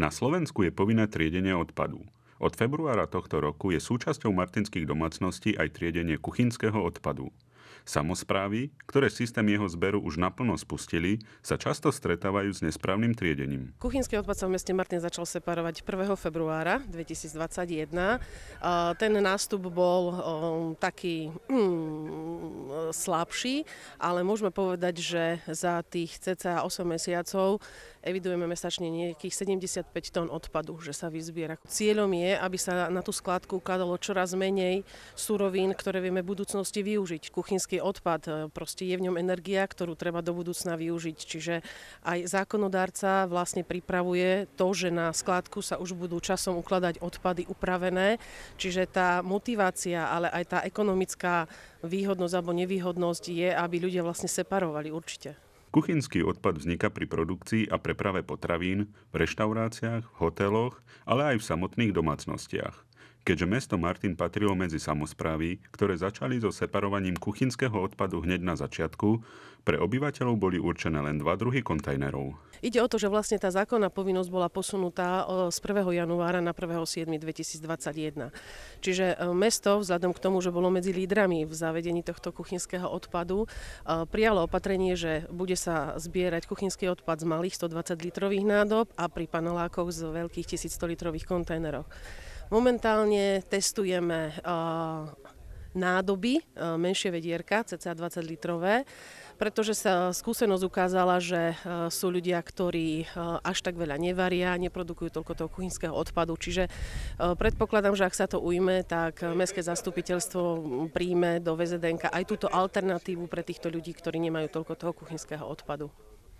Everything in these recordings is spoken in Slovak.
Na Slovensku je povinné triedenie odpadu. Od februára tohto roku je súčasťou martinských domácností aj triedenie kuchynského odpadu. Samozprávy, ktoré systém jeho zberu už naplno spustili, sa často stretávajú s nesprávnym triedením. Kuchynský odpad sa v meste Martin začal separovať 1. februára 2021. Ten nástup bol taký mm, slabší, ale môžeme povedať, že za tých cca 8 mesiacov evidujeme mesačne nejakých 75 tón odpadu, že sa vyzbiera. Cieľom je, aby sa na tú skladku ukladalo čoraz menej surovín, ktoré vieme v budúcnosti využiť. Kuchy kuchynský odpad. E, proste je v ňom energia, ktorú treba do budúcna využiť. Čiže aj zákonodárca vlastne pripravuje to, že na skládku sa už budú časom ukladať odpady upravené. Čiže tá motivácia, ale aj tá ekonomická výhodnosť alebo nevýhodnosť je, aby ľudia vlastne separovali určite. Kuchynský odpad vzniká pri produkcii a preprave potravín v reštauráciách, hoteloch, ale aj v samotných domácnostiach keďže mesto Martin patrilo medzi samozprávy, ktoré začali so separovaním kuchynského odpadu hneď na začiatku, pre obyvateľov boli určené len dva druhy kontajnerov. Ide o to, že vlastne tá zákonná povinnosť bola posunutá z 1. januára na 1. 7. 2021. Čiže e, mesto, vzhľadom k tomu, že bolo medzi lídrami v zavedení tohto kuchynského odpadu, e, prijalo opatrenie, že bude sa zbierať kuchynský odpad z malých 120 litrových nádob a pri panelákoch z veľkých 1100 litrových kontajneroch. Momentálne testujeme nádoby, menšie vedierka, cca 20 litrové, pretože sa skúsenosť ukázala, že sú ľudia, ktorí až tak veľa nevaria, neprodukujú toľko toho kuchynského odpadu. Čiže predpokladám, že ak sa to ujme, tak Mestské zastupiteľstvo príjme do VZDNK aj túto alternatívu pre týchto ľudí, ktorí nemajú toľko toho kuchynského odpadu.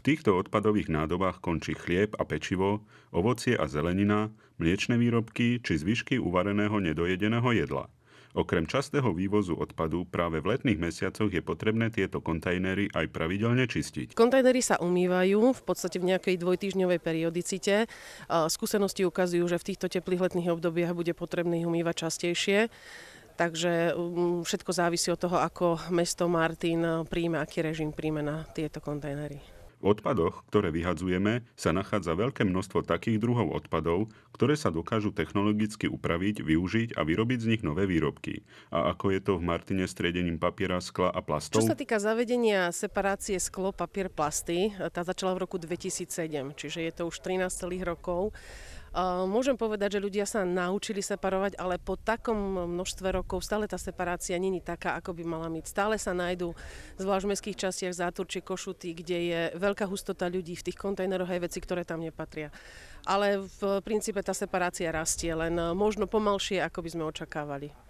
V týchto odpadových nádobách končí chlieb a pečivo, ovocie a zelenina, mliečne výrobky či zvyšky uvareného nedojedeného jedla. Okrem častého vývozu odpadu práve v letných mesiacoch je potrebné tieto kontajnery aj pravidelne čistiť. Kontajnery sa umývajú v podstate v nejakej dvojtýždňovej periodicite. E, skúsenosti ukazujú, že v týchto teplých letných obdobiach bude potrebné ich umývať častejšie. Takže mm, všetko závisí od toho, ako mesto Martin príjme, aký režim príjme na tieto kontajnery. V odpadoch, ktoré vyhadzujeme, sa nachádza veľké množstvo takých druhov odpadov, ktoré sa dokážu technologicky upraviť, využiť a vyrobiť z nich nové výrobky. A ako je to v Martine s triedením papiera, skla a plastov? Čo sa týka zavedenia separácie sklo, papier, plasty, tá začala v roku 2007, čiže je to už 13 celých rokov. Môžem povedať, že ľudia sa naučili separovať, ale po takom množstve rokov stále tá separácia není taká, ako by mala byť. Stále sa nájdú, zvlášť v mestských častiach Záturči, Košuty, kde je veľká hustota ľudí v tých kontajneroch aj veci, ktoré tam nepatria. Ale v princípe tá separácia rastie, len možno pomalšie, ako by sme očakávali.